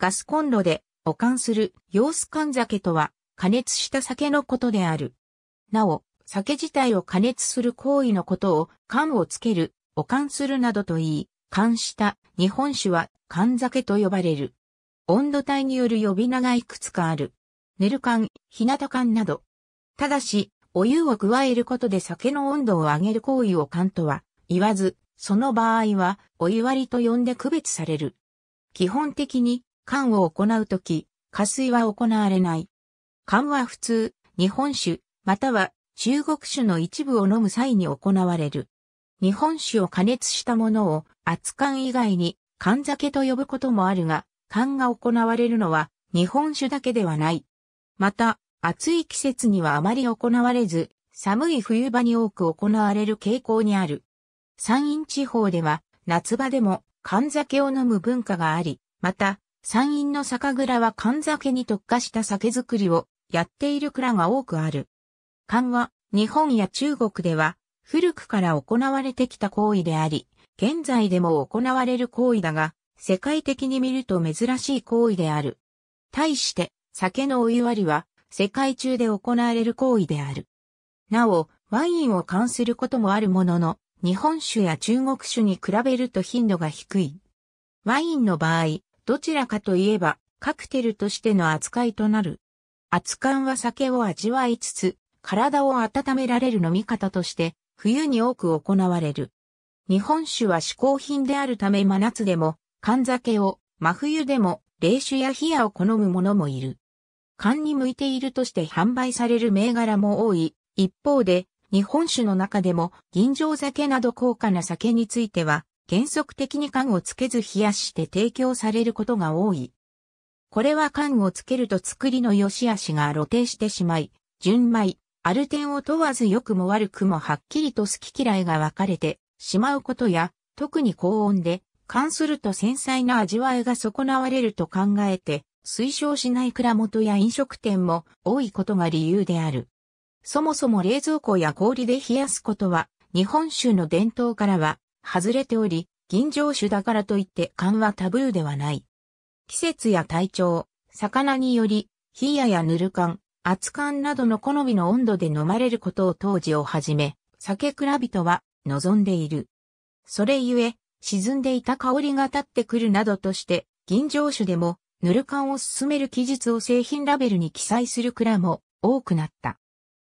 ガスコンロで保管する様子缶酒とは加熱した酒のことである。なお、酒自体を加熱する行為のことを缶をつける、保管するなどと言い、缶した日本酒は缶酒と呼ばれる。温度帯による呼び名がいくつかある。寝る缶、日向缶など。ただし、お湯を加えることで酒の温度を上げる行為を缶とは言わず、その場合はお湯割りと呼んで区別される。基本的に缶を行うとき、加水は行われない。缶は普通、日本酒、または中国酒の一部を飲む際に行われる。日本酒を加熱したものを熱缶以外に缶酒と呼ぶこともあるが、缶が行われるのは日本酒だけではない。また、暑い季節にはあまり行われず、寒い冬場に多く行われる傾向にある。山陰地方では夏場でも缶酒を飲む文化があり、また山陰の酒蔵は缶酒に特化した酒造りをやっている蔵が多くある。缶は日本や中国では古くから行われてきた行為であり、現在でも行われる行為だが、世界的に見ると珍しい行為である。対して、酒のお湯割りは世界中で行われる行為である。なお、ワインを冠することもあるものの、日本酒や中国酒に比べると頻度が低い。ワインの場合、どちらかといえば、カクテルとしての扱いとなる。熱燗は酒を味わいつつ、体を温められる飲み方として、冬に多く行われる。日本酒は嗜好品であるため真夏でも、缶酒を、真冬でも、冷酒や冷やを好む者もいる。缶に向いているとして販売される銘柄も多い。一方で、日本酒の中でも、吟醸酒など高価な酒については、原則的に缶をつけず冷やして提供されることが多い。これは缶をつけると作りの良し悪しが露呈してしまい、純米、アルテンを問わず良くも悪くもはっきりと好き嫌いが分かれてしまうことや、特に高温で、缶すると繊細な味わいが損なわれると考えて、推奨しない蔵元や飲食店も多いことが理由である。そもそも冷蔵庫や氷で冷やすことは、日本酒の伝統からは外れており、銀城酒だからといって勘はタブーではない。季節や体調、魚により、冷ややぬる缶、熱缶などの好みの温度で飲まれることを当時をはじめ、酒蔵人は望んでいる。それゆえ、沈んでいた香りが立ってくるなどとして、銀城酒でも、ぬる缶を進める記述を製品ラベルに記載する蔵も多くなった。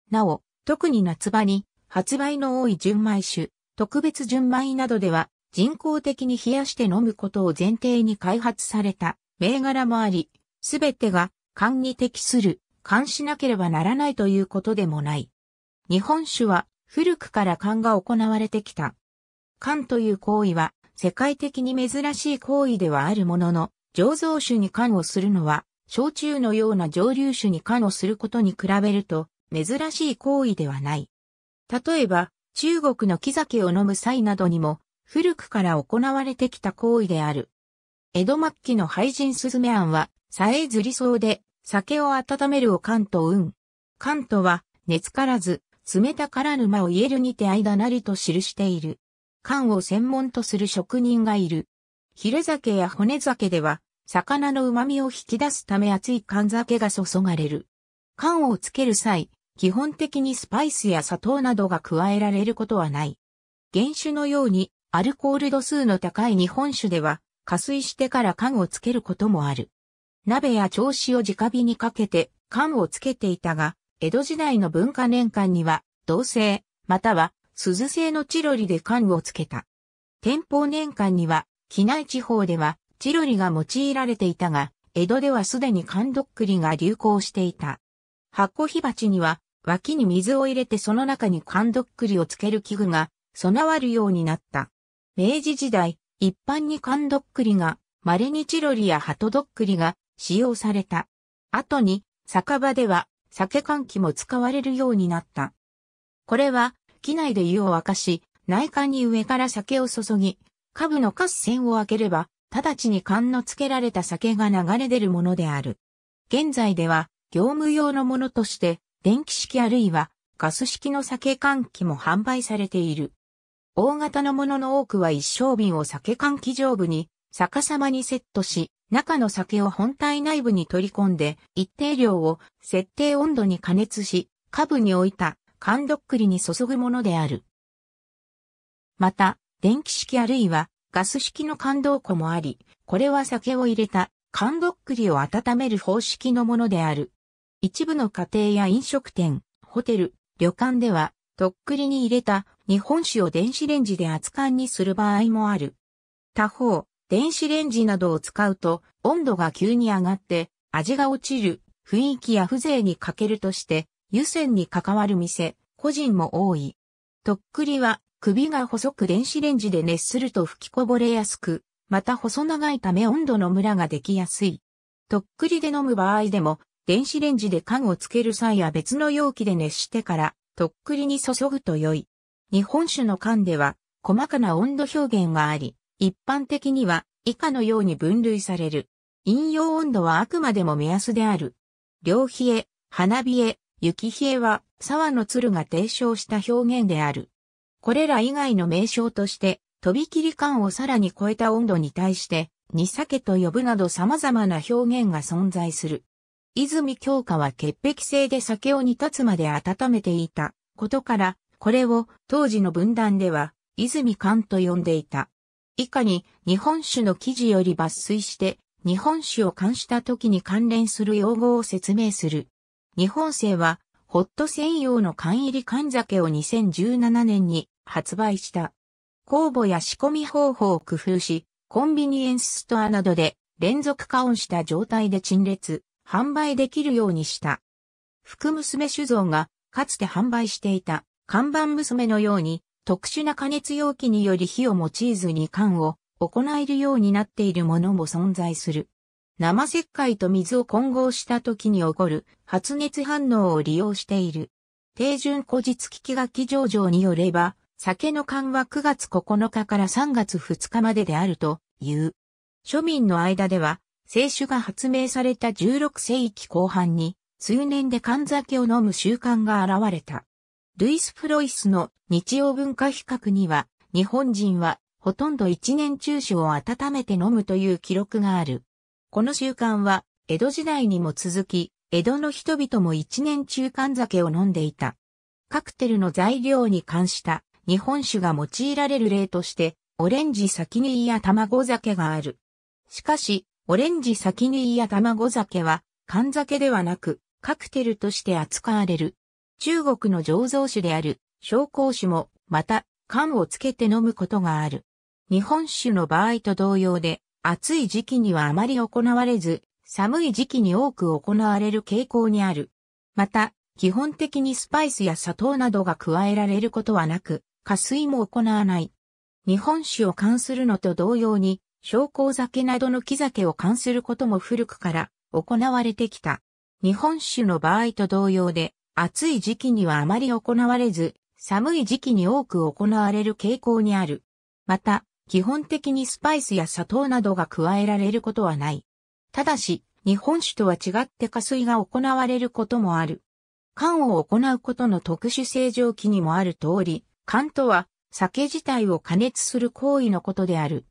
なお、特に夏場に発売の多い純米酒、特別純米などでは人工的に冷やして飲むことを前提に開発された銘柄もあり、すべてが勘に適する、缶しなければならないということでもない。日本酒は古くから勘が行われてきた。缶という行為は世界的に珍しい行為ではあるものの、醸造酒に缶をするのは、焼酎のような蒸留酒に缶をすることに比べると、珍しい行為ではない。例えば、中国の木酒を飲む際などにも、古くから行われてきた行為である。江戸末期の廃人スズメ庵は、さえずりそうで、酒を温めるを缶と運。缶とは、熱からず、冷たからぬ間を言えるにて間なりと記している。缶を専門とする職人がいる。ヒレ酒や骨酒では、魚の旨味を引き出すため熱い缶酒が注がれる。缶をつける際、基本的にスパイスや砂糖などが加えられることはない。原酒のようにアルコール度数の高い日本酒では、加水してから缶をつけることもある。鍋や調子を直火にかけて缶をつけていたが、江戸時代の文化年間には、銅製、または鈴製のチロリで缶をつけた。天保年間には、機内地方ではチロリが用いられていたが、江戸ではすでに缶どっくりが流行していた。箱火鉢には脇に水を入れてその中に缶どっくりをつける器具が備わるようになった。明治時代、一般に缶どっくりが、稀にチロリや鳩どっくりが使用された。後に、酒場では酒缶器も使われるようになった。これは、機内で湯を沸かし、内缶に上から酒を注ぎ、下部の活線を開ければ、直ちに缶の付けられた酒が流れ出るものである。現在では、業務用のものとして、電気式あるいはガス式の酒換気も販売されている。大型のものの多くは一升瓶を酒缶機上部に逆さまにセットし、中の酒を本体内部に取り込んで、一定量を設定温度に加熱し、下部に置いた缶どっくりに注ぐものである。また、電気式あるいはガス式の感動庫もあり、これは酒を入れた缶どっくりを温める方式のものである。一部の家庭や飲食店、ホテル、旅館では、とっくりに入れた日本酒を電子レンジで熱燗にする場合もある。他方、電子レンジなどを使うと温度が急に上がって味が落ちる雰囲気や風情に欠けるとして湯煎に関わる店、個人も多い。とっくりは首が細く電子レンジで熱すると吹きこぼれやすく、また細長いため温度のムラができやすい。とっくりで飲む場合でも電子レンジで缶をつける際は別の容器で熱してから、とっくりに注ぐと良い。日本酒の缶では、細かな温度表現があり、一般的には以下のように分類される。飲用温度はあくまでも目安である。両冷え、花冷え、雪冷えは沢の鶴が提唱した表現である。これら以外の名称として、飛び切り感をさらに超えた温度に対して、に酒と呼ぶなど様々な表現が存在する。泉鏡花は潔癖性で酒を煮立つまで温めていたことから、これを当時の文壇では泉缶と呼んでいた。以下に日本酒の記事より抜粋して日本酒を缶した時に関連する用語を説明する。日本製はホット専用の缶入り缶酒を2017年に発売した。酵母や仕込み方法を工夫し、コンビニエンスストアなどで連続加温した状態で陳列。販売できるようにした。福娘酒造がかつて販売していた看板娘のように特殊な加熱容器により火を用いずに缶を行えるようになっているものも存在する。生石灰と水を混合した時に起こる発熱反応を利用している。低純古実機器き上場によれば、酒の缶は9月9日から3月2日までであるという。庶民の間では清酒が発明された16世紀後半に、数年で缶酒を飲む習慣が現れた。ルイス・フロイスの日曜文化比較には、日本人はほとんど一年中酒を温めて飲むという記録がある。この習慣は、江戸時代にも続き、江戸の人々も一年中缶酒を飲んでいた。カクテルの材料に関した日本酒が用いられる例として、オレンジ先にいや卵酒がある。しかし、オレンジ先にいや卵酒は、缶酒ではなく、カクテルとして扱われる。中国の醸造酒である、昇降酒も、また、缶をつけて飲むことがある。日本酒の場合と同様で、暑い時期にはあまり行われず、寒い時期に多く行われる傾向にある。また、基本的にスパイスや砂糖などが加えられることはなく、加水も行わない。日本酒を関するのと同様に、昇降酒などの木酒を冠することも古くから行われてきた。日本酒の場合と同様で、暑い時期にはあまり行われず、寒い時期に多く行われる傾向にある。また、基本的にスパイスや砂糖などが加えられることはない。ただし、日本酒とは違って加水が行われることもある。缶を行うことの特殊正常期にもある通り、缶とは酒自体を加熱する行為のことである。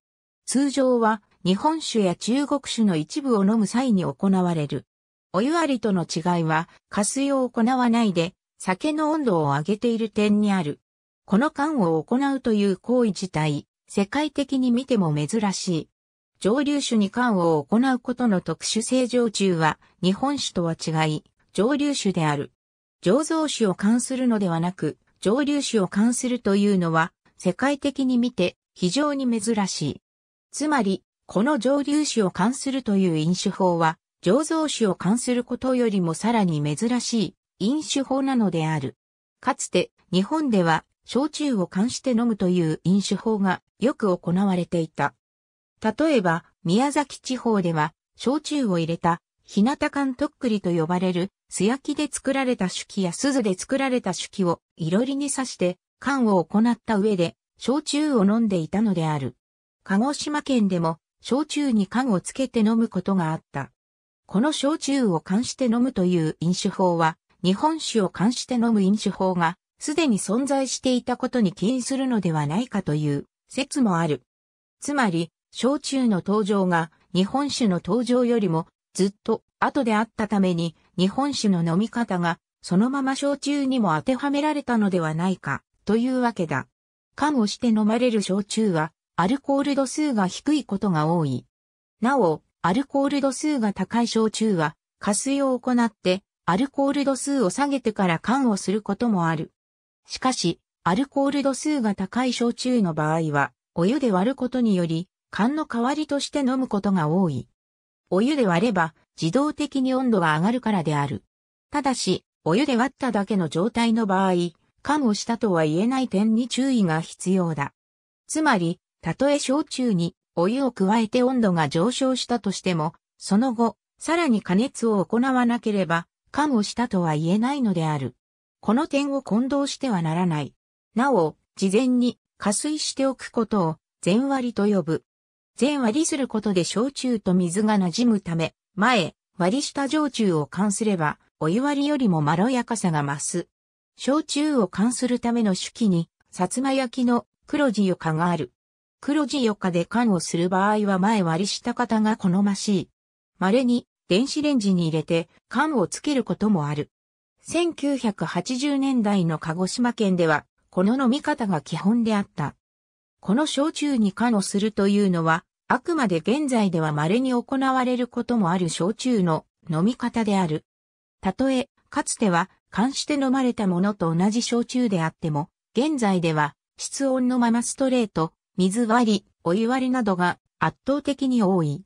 通常は日本酒や中国酒の一部を飲む際に行われる。お湯割りとの違いは、加水を行わないで、酒の温度を上げている点にある。この間を行うという行為自体、世界的に見ても珍しい。蒸留酒に缶を行うことの特殊性上中は、日本酒とは違い、蒸留酒である。醸造酒を缶するのではなく、蒸留酒を缶するというのは、世界的に見て非常に珍しい。つまり、この蒸留酒を冠するという飲酒法は、醸造酒を冠することよりもさらに珍しい飲酒法なのである。かつて、日本では、焼酎を冠して飲むという飲酒法がよく行われていた。例えば、宮崎地方では、焼酎を入れた、日向缶とっくりと呼ばれる、素焼きで作られた酒器や鈴で作られた酒器をいろりに刺して、缶を行った上で、焼酎を飲んでいたのである。鹿児島県でも焼酎に缶をつけて飲むことがあった。この焼酎を缶して飲むという飲酒法は、日本酒を缶して飲む飲酒法が、すでに存在していたことに起因するのではないかという説もある。つまり、焼酎の登場が日本酒の登場よりもずっと後であったために、日本酒の飲み方がそのまま焼酎にも当てはめられたのではないかというわけだ。缶をして飲まれる焼酎はアルコール度数が低いことが多い。なお、アルコール度数が高い焼酎は、加水を行って、アルコール度数を下げてから缶をすることもある。しかし、アルコール度数が高い焼酎の場合は、お湯で割ることにより、缶の代わりとして飲むことが多い。お湯で割れば、自動的に温度が上がるからである。ただし、お湯で割っただけの状態の場合、缶をしたとは言えない点に注意が必要だ。つまり、たとえ焼酎にお湯を加えて温度が上昇したとしても、その後、さらに加熱を行わなければ、缶をしたとは言えないのである。この点を混同してはならない。なお、事前に加水しておくことを、全割りと呼ぶ。全割りすることで焼酎と水が馴染むため、前、割りした焼酎を缶すれば、お湯割りよりもまろやかさが増す。焼酎を缶するための手記に、薩摩焼きの黒地床がある。黒字余日で缶をする場合は前割りした方が好ましい。稀に電子レンジに入れて缶をつけることもある。1980年代の鹿児島県では、この飲み方が基本であった。この焼酎に缶をするというのは、あくまで現在では稀に行われることもある焼酎の飲み方である。たとえ、かつては、缶して飲まれたものと同じ焼酎であっても、現在では、室温のままストレート、水割り、お湯割りなどが圧倒的に多い。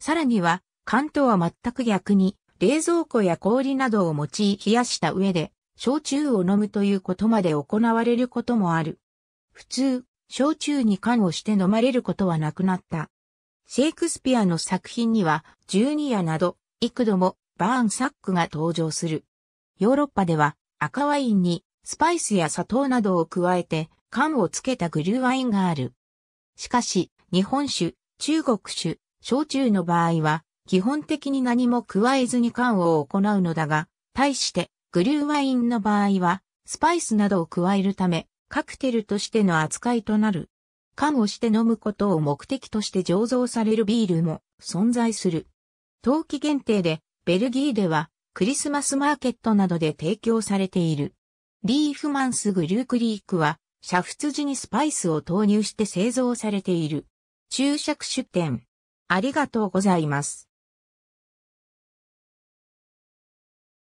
さらには、缶とは全く逆に、冷蔵庫や氷などを用い冷やした上で、焼酎を飲むということまで行われることもある。普通、焼酎に缶をして飲まれることはなくなった。シェイクスピアの作品には、ジュニアなど、幾度もバーンサックが登場する。ヨーロッパでは、赤ワインにスパイスや砂糖などを加えて、缶をつけたグルーワインがある。しかし、日本酒、中国酒、焼酎の場合は、基本的に何も加えずに缶を行うのだが、対して、グリューワインの場合は、スパイスなどを加えるため、カクテルとしての扱いとなる。缶をして飲むことを目的として醸造されるビールも存在する。冬季限定で、ベルギーでは、クリスマスマーケットなどで提供されている。リーフマンスグュークリークは、煮沸時にスパイスを投入して製造されている。注釈出店。ありがとうございます。